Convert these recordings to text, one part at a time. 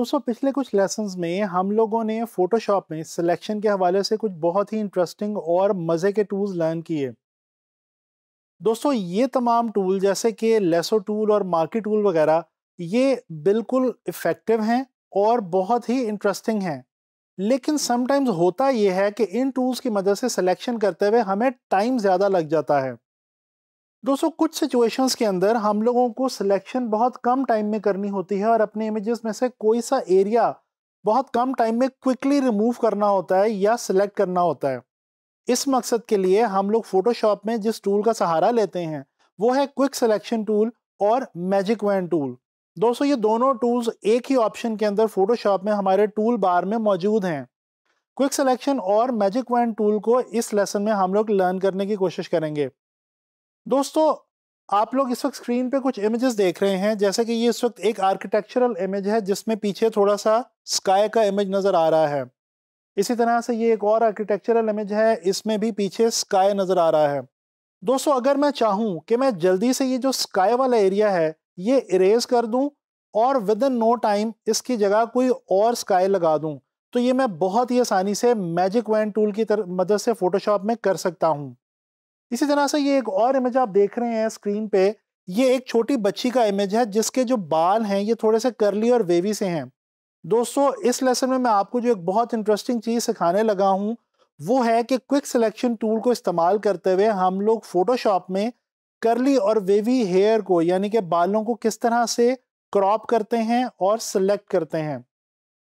दोस्तों पिछले कुछ लेसन में हम लोगों ने फोटोशॉप में सिलेक्शन के हवाले से कुछ बहुत ही इंटरेस्टिंग और मज़े के टूल्स लर्न किए दोस्तों ये तमाम टूल जैसे कि लेसो टूल और मार्केट टूल वगैरह ये बिल्कुल इफ़ेक्टिव हैं और बहुत ही इंटरेस्टिंग हैं लेकिन समटाइम्स होता ये है कि इन टूल्स की मदद से सिलेक्शन करते हुए हमें टाइम ज़्यादा लग जाता है दोस्तों कुछ सिचुएशंस के अंदर हम लोगों को सिलेक्शन बहुत कम टाइम में करनी होती है और अपने इमेजेस में से कोई सा एरिया बहुत कम टाइम में क्विकली रिमूव करना होता है या सिलेक्ट करना होता है इस मकसद के लिए हम लोग फोटोशॉप में जिस टूल का सहारा लेते हैं वो है क्विक सिलेक्शन टूल और मैजिक वैन टूल दोस्तों ये दोनों टूल्स एक ही ऑप्शन के अंदर फोटोशॉप में हमारे टूल बार में मौजूद हैं क्विक सिलेक्शन और मैजिक वैन टूल को इस लेसन में हम लोग लर्न करने की कोशिश करेंगे दोस्तों आप लोग इस वक्त स्क्रीन पे कुछ इमेजेस देख रहे हैं जैसे कि ये इस वक्त एक आर्किटेक्चरल इमेज है जिसमें पीछे थोड़ा सा स्काई का इमेज नज़र आ रहा है इसी तरह से ये एक और आर्किटेक्चरल इमेज है इसमें भी पीछे स्काई नज़र आ रहा है दोस्तों अगर मैं चाहूँ कि मैं जल्दी से ये जो स्काई वाला एरिया है ये इरेज कर दूँ और विद इन नो टाइम इसकी जगह कोई और स्काई लगा दूँ तो ये मैं बहुत ही आसानी से मैजिक वैन टूल की मदद से फ़ोटोशॉप में कर सकता हूँ इसी तरह से ये एक और इमेज आप देख रहे हैं स्क्रीन पे ये एक छोटी बच्ची का इमेज है जिसके जो बाल हैं ये थोड़े से करली और वेवी से हैं दोस्तों इस लेसन में मैं आपको जो एक बहुत इंटरेस्टिंग चीज़ सिखाने लगा हूँ वो है कि क्विक सिलेक्शन टूल को इस्तेमाल करते हुए हम लोग फोटोशॉप में करली और वेवी हेयर को यानी कि बालों को किस तरह से क्रॉप करते हैं और सिलेक्ट करते हैं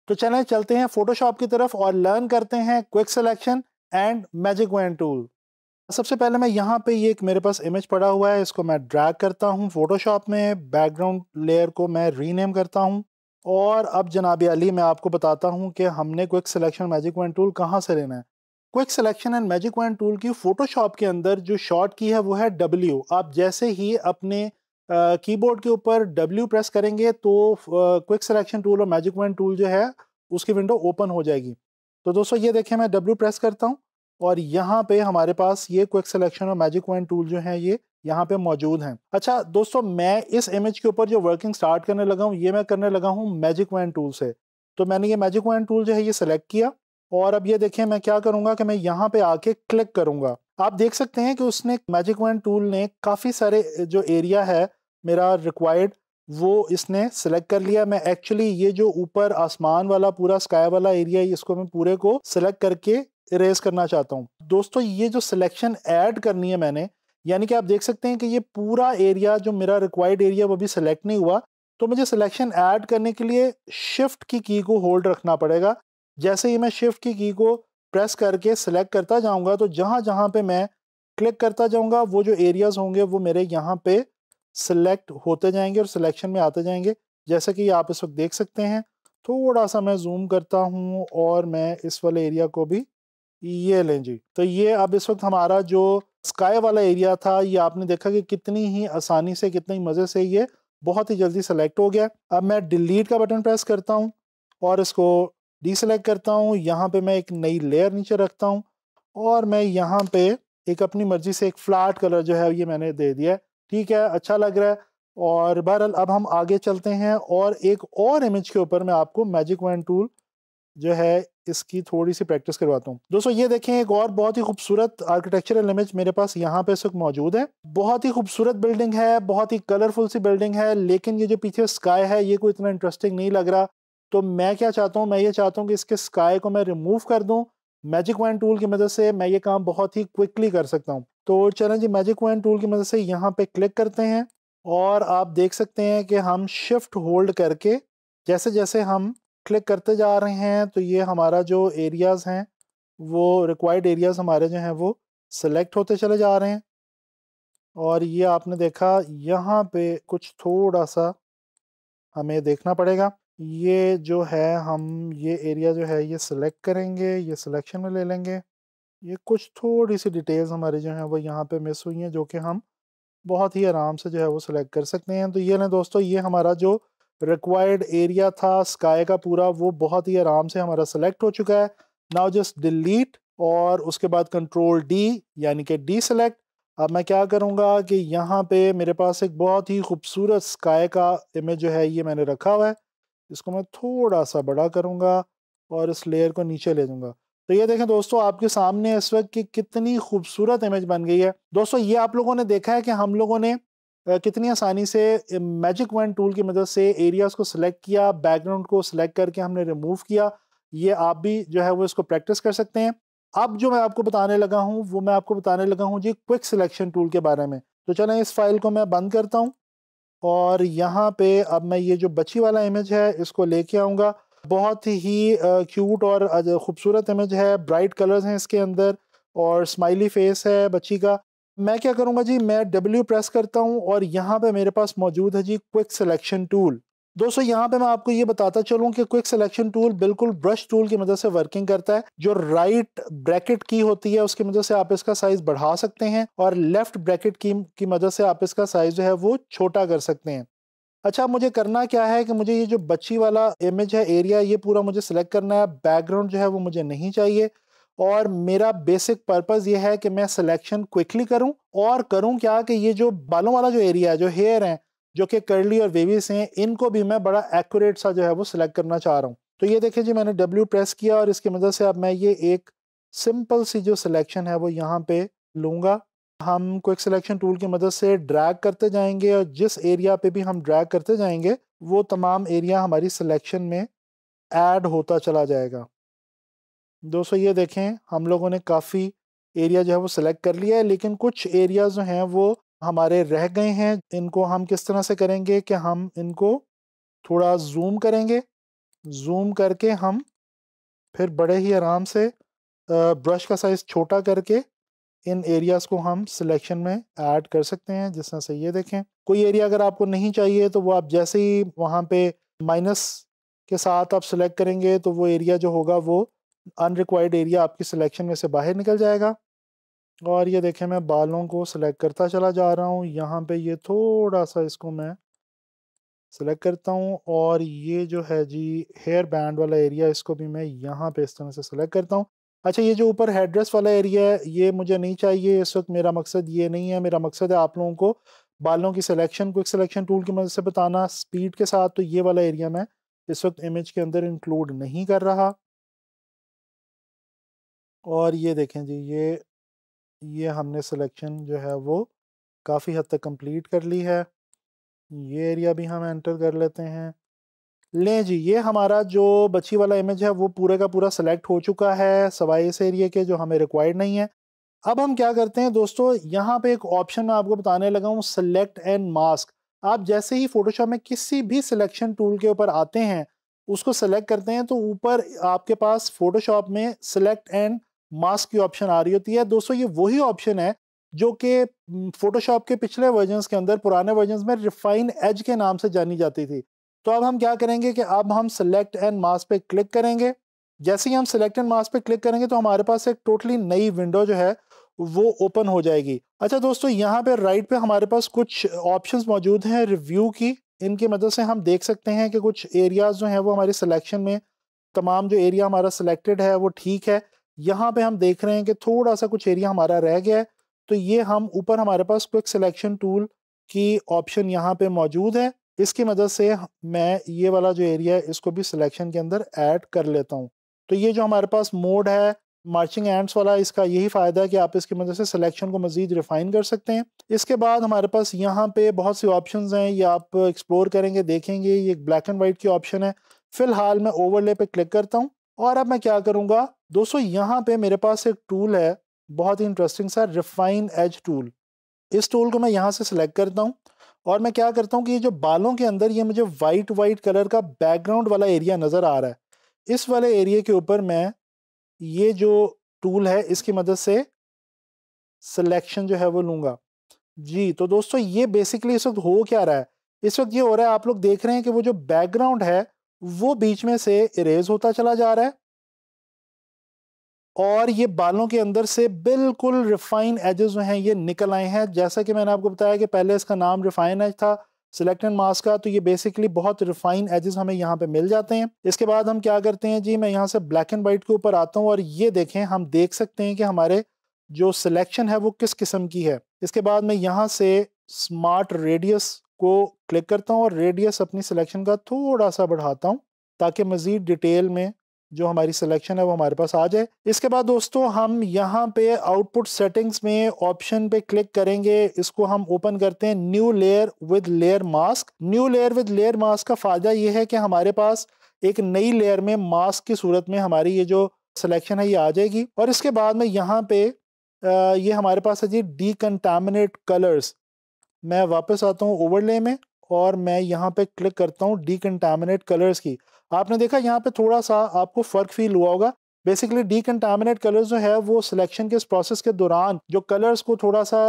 तो चलें चलते हैं फोटोशॉप की तरफ और लर्न करते हैं quick selection and magic wand tool सबसे पहले मैं यहाँ पे ये एक मेरे पास इमेज पड़ा हुआ है इसको मैं ड्रैग करता हूँ फोटोशॉप में बैकग्राउंड लेयर को मैं रीनेम करता हूँ और अब जनाब अली मैं आपको बताता हूँ कि हमने quick selection magic wand tool कहाँ से लेना है quick selection and magic wand tool की फ़ोटोशॉप के अंदर जो शॉर्ट की है वो है डब्ल्यू आप जैसे ही अपने कीबोर्ड के ऊपर डब्ल्यू प्रेस करेंगे तो क्विक सिलेक्शन टूल और मैजिक वन टूल जो है उसकी विंडो ओपन हो जाएगी तो दोस्तों ये देखें मैं डब्ल्यू प्रेस करता हूँ और यहाँ पे हमारे पास ये क्विक सिलेक्शन और मैजिक वन टूल जो है ये यहाँ पे मौजूद हैं अच्छा दोस्तों मैं इस इमेज के ऊपर जो वर्किंग स्टार्ट करने लगा हूँ ये मैं करने लगा हूँ मैजिक वन टूल से तो मैंने ये मैजिक वन टूल जो है ये सिलेक्ट किया और अब ये देखिए मैं क्या करूंगा कि मैं यहाँ पे आके क्लिक करूंगा आप देख सकते हैं कि उसने मैजिक वन टूल ने काफ़ी सारे जो एरिया है मेरा रिक्वायर्ड वो इसने सेलेक्ट कर लिया मैं एक्चुअली ये जो ऊपर आसमान वाला पूरा स्काई वाला एरिया है इसको मैं पूरे को सेलेक्ट करके इरेज करना चाहता हूँ दोस्तों ये जो सिलेक्शन ऐड करनी है मैंने यानी कि आप देख सकते हैं कि ये पूरा एरिया जो मेरा रिक्वायर्ड एरिया वो भी सिलेक्ट नहीं हुआ तो मुझे सिलेक्शन ऐड करने के लिए शिफ्ट की की को होल्ड रखना पड़ेगा जैसे ही मैं शिफ्ट की की को प्रेस करके सिलेक्ट करता जाऊंगा तो जहाँ जहाँ पे मैं क्लिक करता जाऊंगा वो जो एरियाज होंगे वो मेरे यहाँ पे सिलेक्ट होते जाएंगे और सिलेक्शन में आते जाएंगे जैसे कि आप इस वक्त देख सकते हैं थोड़ा सा मैं जूम करता हूँ और मैं इस वाले एरिया को भी ये लें जी तो ये अब इस वक्त हमारा जो स्काई वाला एरिया था ये आपने देखा कि कितनी ही आसानी से कितने ही मज़े से ये बहुत ही जल्दी सेलेक्ट हो गया अब मैं डिलीट का बटन प्रेस करता हूँ और इसको डीसेलेक्ट करता हूँ यहाँ पे मैं एक नई लेयर नीचे रखता हूँ और मैं यहाँ पे एक अपनी मर्जी से एक फ्लैट कलर जो है ये मैंने दे दिया है ठीक है अच्छा लग रहा है और बहरहाल अब हम आगे चलते हैं और एक और इमेज के ऊपर मैं आपको मैजिक वैन टूल जो है इसकी थोड़ी सी प्रैक्टिस करवाता हूँ दोस्तों ये देखें एक और बहुत ही खूबसूरत आर्किटेक्चरल इमेज मेरे पास यहाँ पे इस मौजूद है बहुत ही खूबसूरत बिल्डिंग है बहुत ही कलरफुल सी बिल्डिंग है लेकिन ये जो पीछे स्काई है ये कोई इतना इंटरेस्टिंग नहीं लग रहा तो मैं क्या चाहता हूँ मैं ये चाहता हूँ कि इसके स्काई को मैं रिमूव कर दूँ मैजिक वाइन टूल की मदद से मैं ये काम बहुत ही क्विकली कर सकता हूँ तो चलें जी मैजिक वाइन टूल की मदद से यहाँ पे क्लिक करते हैं और आप देख सकते हैं कि हम शिफ्ट होल्ड करके जैसे जैसे हम क्लिक करते जा रहे हैं तो ये हमारा जो एरियाज़ हैं वो रिक्वायर्ड एरियाज़ हमारे जो हैं वो सेलेक्ट होते चले जा रहे हैं और ये आपने देखा यहाँ पे कुछ थोड़ा सा हमें देखना पड़ेगा ये जो है हम ये एरिया जो है ये सिलेक्ट करेंगे ये सिलेक्शन में ले लेंगे ये कुछ थोड़ी सी डिटेल्स हमारी जो हैं वो यहाँ पे मिस हुई हैं जो कि हम बहुत ही आराम से जो है वो सिलेक्ट कर सकते हैं तो ये ना दोस्तों ये हमारा जो रिक्वायर्ड एरिया था स्काई का पूरा वो बहुत ही आराम से हमारा सेलेक्ट हो चुका है नाउ जस्ट डिलीट और उसके बाद कंट्रोल डी यानी कि डी सेलेक्ट अब मैं क्या करूँगा कि यहाँ पे मेरे पास एक बहुत ही खूबसूरत स्काई का इमेज जो है ये मैंने रखा हुआ है इसको मैं थोड़ा सा बड़ा करूँगा और इस लेयर को नीचे ले दूँगा तो ये देखें दोस्तों आपके सामने इस वक्त की कितनी खूबसूरत इमेज बन गई है दोस्तों ये आप लोगों ने देखा है कि हम लोगों ने कितनी आसानी से मैजिक वन टूल की मदद से एरियाज़ को सिलेक्ट किया बैकग्राउंड को सिलेक्ट करके हमने रिमूव किया ये आप भी जो है वो इसको प्रैक्टिस कर सकते हैं अब जो मैं आपको बताने लगा हूँ वो मैं आपको बताने लगा हूँ जी क्विक सिलेक्शन टूल के बारे में तो चलें इस फाइल को मैं बंद करता हूँ और यहाँ पे अब मैं ये जो बची वाला इमेज है इसको लेके आऊँगा बहुत ही क्यूट और खूबसूरत इमेज है ब्राइट कलर्स हैं इसके अंदर और स्माइली फेस है बच्ची का मैं क्या करूँगा जी मैं डब्ल्यू प्रेस करता हूँ और यहाँ पे मेरे पास मौजूद है जी क्विक सिलेक्शन टूल दोस्तों यहाँ पे मैं आपको ये बताता चलूँ कि क्विक सिलेक्शन टूल बिल्कुल ब्रश टूल की मदद से वर्किंग करता है जो राइट ब्रैकेट की होती है उसकी मदद से आप इसका साइज बढ़ा सकते हैं और लेफ्ट ब्रैकेट की की मदद से आप इसका साइज जो है वो छोटा कर सकते हैं अच्छा मुझे करना क्या है कि मुझे ये जो बच्ची वाला इमेज है एरिया ये पूरा मुझे सिलेक्ट करना है बैकग्राउंड जो है वो मुझे नहीं चाहिए और मेरा बेसिक पर्पस ये है कि मैं सिलेक्शन क्विकली करूं और करूं क्या कि ये जो बालों वाला जो एरिया है जो हेयर हैं जो कि कर्ली और वेवीस हैं इनको भी मैं बड़ा एक्यूरेट सा जो है वो सिलेक्ट करना चाह रहा हूँ तो ये देखिए जी मैंने डब्ल्यू प्रेस किया और इसकी मदद से अब मैं ये एक सिंपल सी जो सिलेक्शन है वो यहाँ पे लूँगा हम क्विक सिलेक्शन टूल की मदद से ड्रैग करते जाएंगे और जिस एरिया पे भी हम ड्रैग करते जाएंगे वो तमाम एरिया हमारी सिलेक्शन में ऐड होता चला जाएगा दोस्तों ये देखें हम लोगों ने काफ़ी एरिया जो है वो सिलेक्ट कर लिया है लेकिन कुछ एरिया जो हैं वो हमारे रह गए हैं इनको हम किस तरह से करेंगे कि हम इनको थोड़ा जूम करेंगे जूम करके हम फिर बड़े ही आराम से ब्रश का साइज़ छोटा करके इन एरियाज़ को हम सिलेक्शन में ऐड कर सकते हैं जिस तरह से ये देखें कोई एरिया अगर आपको नहीं चाहिए तो वो आप जैसे ही वहाँ पे माइनस के साथ आप सिलेक्ट करेंगे तो वो एरिया जो होगा वो अनरिक्वायर्ड एरिया आपकी सिलेक्शन में से बाहर निकल जाएगा और ये देखें मैं बालों को सिलेक्ट करता चला जा रहा हूँ यहाँ पे ये थोड़ा सा इसको मैं सिलेक्ट करता हूँ और ये जो है जी हेयर बैंड वाला एरिया इसको भी मैं यहाँ पे इस तरह से सिलेक्ट करता हूँ अच्छा ये जो ऊपर हेड्रेस वाला एरिया है ये मुझे नहीं चाहिए इस वक्त मेरा मकसद ये नहीं है मेरा मकसद है आप लोगों को बालों की सिलेक्शन एक सिलेक्शन टूल की मदद से बताना स्पीड के साथ तो ये वाला एरिया मैं इस वक्त इमेज के अंदर इंक्लूड नहीं कर रहा और ये देखें जी ये ये हमने सिलेक्शन जो है वो काफ़ी हद तक कंप्लीट कर ली है ये एरिया भी हम एंटर कर लेते हैं लें जी ये हमारा जो बची वाला इमेज है वो पूरे का पूरा सिलेक्ट हो चुका है सवाई इस एरिया के जो हमें रिक्वायर्ड नहीं है अब हम क्या करते हैं दोस्तों यहाँ पे एक ऑप्शन मैं आपको बताने लगा हूँ सेलेक्ट एंड मास्क आप जैसे ही फोटोशॉप में किसी भी सिलेक्शन टूल के ऊपर आते हैं उसको सेलेक्ट करते हैं तो ऊपर आपके पास फोटोशॉप में सेलेक्ट एंड मास्क की ऑप्शन आ रही होती है दोस्तों ये वही ऑप्शन है जो कि फोटोशॉप के पिछले वर्जन के अंदर पुराने वर्जन में रिफाइन एज के नाम से जानी जाती थी तो अब हम क्या करेंगे कि अब हम सेलेक्ट एंड मास्क पे क्लिक करेंगे जैसे ही हम सेलेक्ट एंड मास्क पे क्लिक करेंगे तो हमारे पास एक टोटली नई विंडो जो है वो ओपन हो जाएगी अच्छा दोस्तों यहाँ पे राइट पे हमारे पास कुछ ऑप्शंस मौजूद हैं रिव्यू की इनकी मदद से हम देख सकते हैं कि कुछ एरियाज जो हैं वो हमारे सिलेक्शन में तमाम जो एरिया हमारा सिलेक्टेड है वो ठीक है यहाँ पे हम देख रहे हैं कि थोड़ा सा कुछ एरिया हमारा रह गया है तो ये हम ऊपर हमारे पास क्विक सिलेक्शन टूल की ऑप्शन यहाँ पे मौजूद है इसकी मदद से मैं ये वाला जो एरिया है इसको भी सिलेक्शन के अंदर ऐड कर लेता हूँ तो ये जो हमारे पास मोड है मार्चिंग एंड्स वाला इसका यही फ़ायदा है कि आप इसकी मदद से सिलेक्शन को मज़ीद रिफ़ाइन कर सकते हैं इसके बाद हमारे पास यहाँ पे बहुत सी ऑप्शंस हैं ये आप एक्सप्लोर करेंगे देखेंगे ये ब्लैक एंड वाइट की ऑप्शन है फ़िलहाल मैं ओवरले पे क्लिक करता हूँ और अब मैं क्या करूँगा दोस्तों यहाँ पे मेरे पास एक टूल है बहुत ही इंटरेस्टिंग सा रिफाइन एज टूल इस टूल को मैं यहाँ से सिलेक्ट करता हूँ और मैं क्या करता हूँ कि ये जो बालों के अंदर ये मुझे वाइट वाइट कलर का बैकग्राउंड वाला एरिया नज़र आ रहा है इस वाले एरिया के ऊपर मैं ये जो टूल है इसकी मदद से सिलेक्शन जो है वो लूँगा जी तो दोस्तों ये बेसिकली इस वक्त हो क्या रहा है इस वक्त ये हो रहा है आप लोग देख रहे हैं कि वो जो बैकग्राउंड है वो बीच में से इरेज होता चला जा रहा है और ये बालों के अंदर से बिल्कुल रिफाइन एजेस जो हैं ये निकल आए हैं जैसा कि मैंने आपको बताया कि पहले इसका नाम रिफाइन एज था सिलेक्टेड मास्क का तो ये बेसिकली बहुत रिफाइन एजेस हमें यहाँ पे मिल जाते हैं इसके बाद हम क्या करते हैं जी मैं यहाँ से ब्लैक एंड वाइट के ऊपर आता हूँ और ये देखें हम देख सकते हैं कि हमारे जो सिलेक्शन है वो किस किस्म की है इसके बाद मैं यहाँ से स्मार्ट रेडियस को क्लिक करता हूँ और रेडियस अपनी सिलेक्शन का थोड़ा सा बढ़ाता हूँ ताकि मज़ीद डिटेल में जो हमारी सिलेक्शन है वो हमारे पास आ जाए इसके बाद दोस्तों हम यहाँ पे आउटपुट सेटिंग्स में ऑप्शन पे क्लिक करेंगे इसको हम ओपन करते हैं new layer with layer mask new layer with layer mask का फ़ायदा ये है कि हमारे पास एक नई लेयर में मास्क की सूरत में हमारी ये जो सिलेक्शन है ये आ जाएगी और इसके बाद में यहाँ पे ये हमारे पास है जी डी कंटामिनेट कलर्स मैं वापस आता हूँ ओवरले में और मैं यहाँ पे क्लिक करता हूँ डीकंटामिनेट कलर्स की आपने देखा यहाँ पे थोड़ा सा आपको फ़र्क फील हुआ होगा बेसिकली डीकंटामिनेट कलर्स जो है वो सिलेक्शन के इस प्रोसेस के दौरान जो कलर्स को थोड़ा सा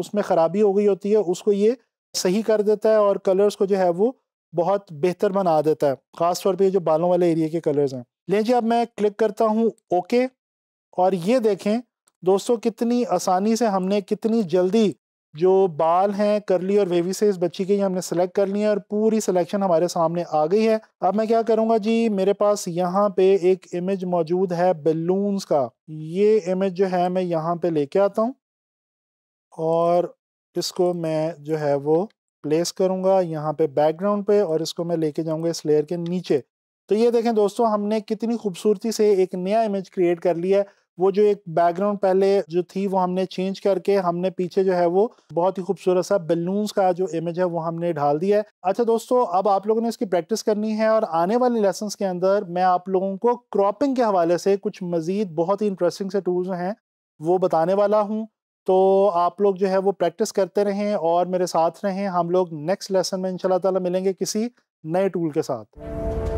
उसमें ख़राबी हो गई होती है उसको ये सही कर देता है और कलर्स को जो है वो बहुत बेहतर बना देता है ख़ासतौर पर जो बालों वाले एरिए के कलर्स हैं लें जी अब मैं क्लिक करता हूँ ओके और ये देखें दोस्तों कितनी आसानी से हमने कितनी जल्दी जो बाल हैं करली और वेवी से इस बच्ची के हमने सेलेक्ट कर लिए और पूरी सिलेक्शन हमारे सामने आ गई है अब मैं क्या करूंगा जी मेरे पास यहाँ पे एक इमेज मौजूद है बेलून्स का ये इमेज जो है मैं यहाँ पे लेके आता हूँ और इसको मैं जो है वो प्लेस करूँगा यहाँ पे बैकग्राउंड पे और इसको मैं लेके जाऊँगा इस लेयर के नीचे तो ये देखें दोस्तों हमने कितनी खूबसूरती से एक नया इमेज क्रिएट कर लिया है वो जो एक बैकग्राउंड पहले जो थी वो हमने चेंज करके हमने पीछे जो है वो बहुत ही खूबसूरत सा बेलून्स का जो इमेज है वो हमने ढाल दिया है अच्छा दोस्तों अब आप लोगों ने इसकी प्रैक्टिस करनी है और आने वाले लेसन के अंदर मैं आप लोगों को क्रॉपिंग के हवाले से कुछ मज़ीद बहुत ही इंटरेस्टिंग से टूल्स हैं वो बताने वाला हूँ तो आप लोग जो है वो प्रैक्टिस करते रहें और मेरे साथ रहें हम लोग नेक्स्ट लेसन में इंशाल्लाह ताला मिलेंगे किसी नए टूल के साथ